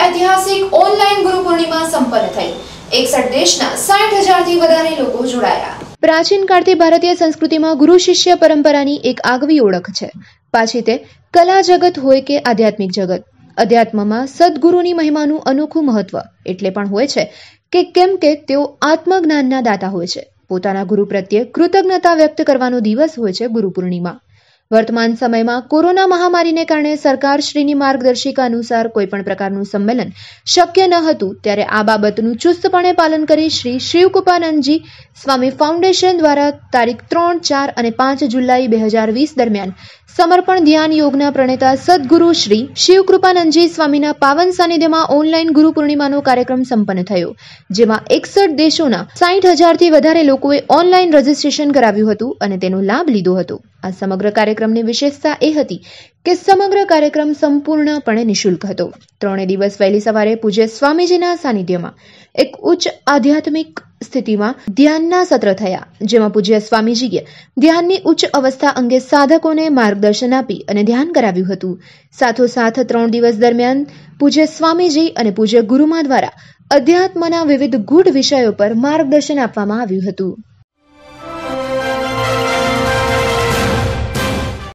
ઐતિહાસિક ઓનલાઈન ગુરુ પૂર્ણિમા સંપન્ન થઈ એકસઠ દેશના સાઠ હજારથી વધારે લોકો જોડાયા પ્રાચીન કાળથી ભારતીય સંસ્કૃતિમાં ગુરુ શિષ્ય પરંપરાની એક આગવી ઓળખ છે પાછી તે કલા જગત હોય કે આધ્યાત્મિક જગત અધ્યાત્મમાં સદગુરુની મહિમાનું અનોખું મહત્વ એટલે પણ હોય છે કે કેમ કે તેઓ આત્મજ્ઞાનના દાતા હોય છે પોતાના ગુરુ પ્રત્યે કૃતજ્ઞતા વ્યક્ત કરવાનો દિવસ હોય છે ગુરુ પૂર્ણિમા વર્તમાન સમયમાં કોરોના મહામારીને કારણે સરકારશ્રીની માર્ગદર્શિકા અનુસાર કોઈપણ પ્રકારનું સંમેલન શક્ય ન હતું ત્યારે આ બાબતનું ચુસ્તપણે પાલન કરી શ્રી શિવકૃપાનંદજી સ્વામી ફાઉન્ડેશન દ્વારા તારીખ ત્રણ ચાર અને પાંચ જુલાઈ બે હજાર વીસ દરમિયાન સમર્પણ ધ્યાન યોગના પ્રણેતા સદગુરુ શ્રી શિવકૃપાનંદજી સ્વામીના પાવન સાનિધ્યમાં ઓનલાઈન ગુરુ પૂર્ણિમાનો કાર્યક્રમ સંપન્ન થયો જેમાં એકસઠ દેશોના સાઠ હજારથી વધારે લોકોએ ઓનલાઈન રજીસ્ટ્રેશન કરાવ્યું હતું અને તેનો લાભ લીધો હતો આ સમગ્ર કાર્યક્રમની વિશેષતા એ હતી કે સમગ્ર કાર્યક્રમ સંપૂર્ણપણે નિઃશુલ્ક હતો ત્રણે દિવસ વહેલી સવારે પૂજ્ય સ્વામીજીના સાનિધ્યમાં એક ઉચ્ચ આધ્યાત્મિક સ્થિતિમાં ધ્યાનના સત્ર થયા જેમાં પૂજ્ય સ્વામીજીએ ધ્યાનની ઉચ્ચ અવસ્થા અંગે સાધકોને માર્ગદર્શન આપી અને ધ્યાન કરાવ્યું હતું સાથોસાથ ત્રણ દિવસ દરમિયાન પૂજ્ય સ્વામીજી અને પૂજ્ય ગુરુમાં દ્વારા અધ્યાત્મના વિવિધ ગૂઢ વિષયો પર માર્ગદર્શન આપવામાં આવ્યું હતું